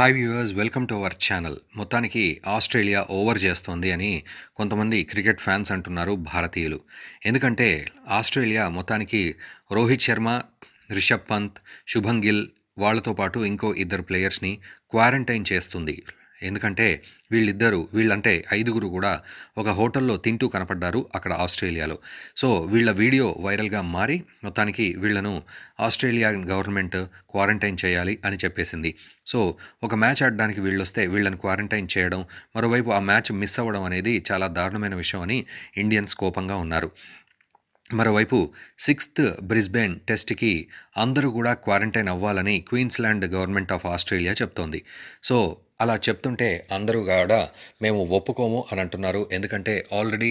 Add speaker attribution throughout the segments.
Speaker 1: hi viewers welcome to our channel మొత్తానికి Australia over చేస్తోంది అని కొంతమంది క్రికెట్ ఫ్యాన్స్ అంటున్నారు భారతీయులు ఎందుకంటే ఆస్ట్రేలియా మొత్తానికి రోహిత్ శర్మ రిషబ్ పంత్ శుభం గిల్ వాళ్లతో పాటు ఇంకో ఇద్దరు ప్లేయర్స్ని క్వారంటైన్ చేస్తుంది ఎందుకంటే వీళ్ళిద్దరూ వీళ్ళంటే ఐదుగురు కూడా ఒక హోటల్లో తింటూ కనపడ్డారు అక్కడ ఆస్ట్రేలియాలో సో వీళ్ళ వీడియో వైరల్గా మారి మొత్తానికి వీళ్లను ఆస్ట్రేలియా గవర్నమెంట్ క్వారంటైన్ చేయాలి అని చెప్పేసింది సో ఒక మ్యాచ్ ఆడడానికి వీళ్ళొస్తే వీళ్ళని క్వారంటైన్ చేయడం మరోవైపు ఆ మ్యాచ్ మిస్ అవ్వడం అనేది చాలా దారుణమైన విషయం అని ఇండియన్స్ కోపంగా ఉన్నారు మరోవైపు సిక్స్త్ బ్రిస్బెన్ టెస్ట్కి అందరూ కూడా క్వారంటైన్ అవ్వాలని క్వీన్స్లాండ్ గవర్నమెంట్ ఆఫ్ ఆస్ట్రేలియా చెప్తోంది సో అలా చెప్తుంటే అందరూ కూడా మేము ఒప్పుకోము అని అంటున్నారు ఎందుకంటే ఆల్రెడీ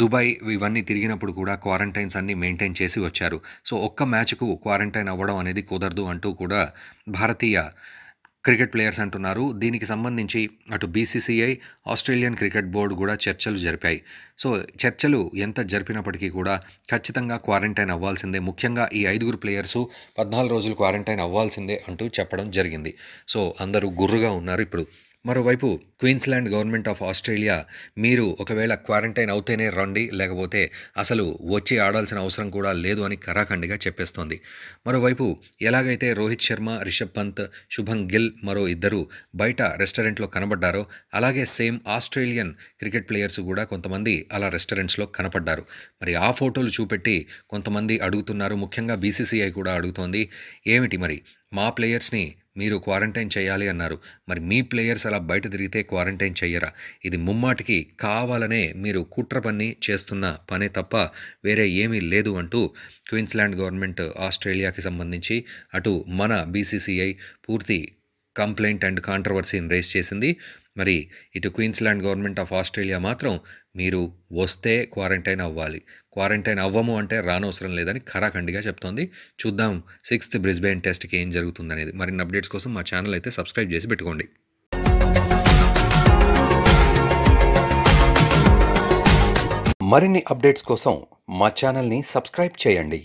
Speaker 1: దుబాయ్ ఇవన్నీ తిరిగినప్పుడు కూడా క్వారంటైన్స్ అన్నీ మెయింటైన్ చేసి వచ్చారు సో ఒక్క మ్యాచ్కు క్వారంటైన్ అవ్వడం అనేది కుదరదు అంటూ కూడా భారతీయ క్రికెట్ ప్లేయర్స్ అంటున్నారు దీనికి సంబంధించి అటు బీసీసీఐ ఆస్ట్రేలియన్ క్రికెట్ బోర్డు కూడా చర్చలు జరిపాయి సో చర్చలు ఎంత జరిపినప్పటికీ కూడా ఖచ్చితంగా క్వారంటైన్ అవ్వాల్సిందే ముఖ్యంగా ఈ ఐదుగురు ప్లేయర్స్ పద్నాలుగు రోజులు క్వారంటైన్ అవ్వాల్సిందే అంటూ చెప్పడం జరిగింది సో అందరూ గుర్రుగా ఉన్నారు ఇప్పుడు మరోవైపు క్వీన్స్లాండ్ గవర్నమెంట్ ఆఫ్ ఆస్ట్రేలియా మీరు ఒకవేళ క్వారంటైన్ అవుతేనే రండి లేకపోతే అసలు వచ్చి ఆడాల్సిన అవసరం కూడా లేదు అని కరాఖండిగా చెప్పేస్తోంది మరోవైపు ఎలాగైతే రోహిత్ శర్మ రిషబ్ పంత్ శుభం గిల్ మరో ఇద్దరు బయట రెస్టారెంట్లో కనబడ్డారో అలాగే సేమ్ ఆస్ట్రేలియన్ క్రికెట్ ప్లేయర్స్ కూడా కొంతమంది అలా రెస్టారెంట్స్లో కనపడ్డారు మరి ఆ ఫోటోలు చూపెట్టి కొంతమంది అడుగుతున్నారు ముఖ్యంగా బీసీసీఐ కూడా అడుగుతోంది ఏమిటి మరి మా ప్లేయర్స్ని మీరు క్వారంటైన్ చేయాలి అన్నారు మరి మీ ప్లేయర్స్ అలా బయట తిరిగితే క్వారంటైన్ చేయరా ఇది ముమ్మాటికి కావాలనే మీరు కుట్ర పని చేస్తున్న పనే తప్ప వేరే ఏమీ లేదు అంటూ క్వీన్స్లాండ్ గవర్నమెంట్ ఆస్ట్రేలియాకి సంబంధించి అటు మన బీసీసీఐ పూర్తి కంప్లైంట్ అండ్ కాంట్రవర్సీని రేస్ చేసింది మరి ఇటు క్వీన్స్లాండ్ గవర్నమెంట్ ఆఫ్ ఆస్ట్రేలియా మాత్రం మీరు వస్తే క్వారంటైన్ అవ్వాలి క్వారంటైన్ అవ్వము అంటే రానవసరం లేదని ఖరాఖండిగా చెప్తోంది చూద్దాం సిక్స్త్ బ్రిస్బెయిన్ టెస్ట్కి ఏం జరుగుతుందనేది మరిన్ని అప్డేట్స్ కోసం మా ఛానల్ అయితే సబ్స్క్రైబ్ చేసి పెట్టుకోండి మరిన్ని అప్డేట్స్ కోసం మా ఛానల్ని సబ్స్క్రైబ్ చేయండి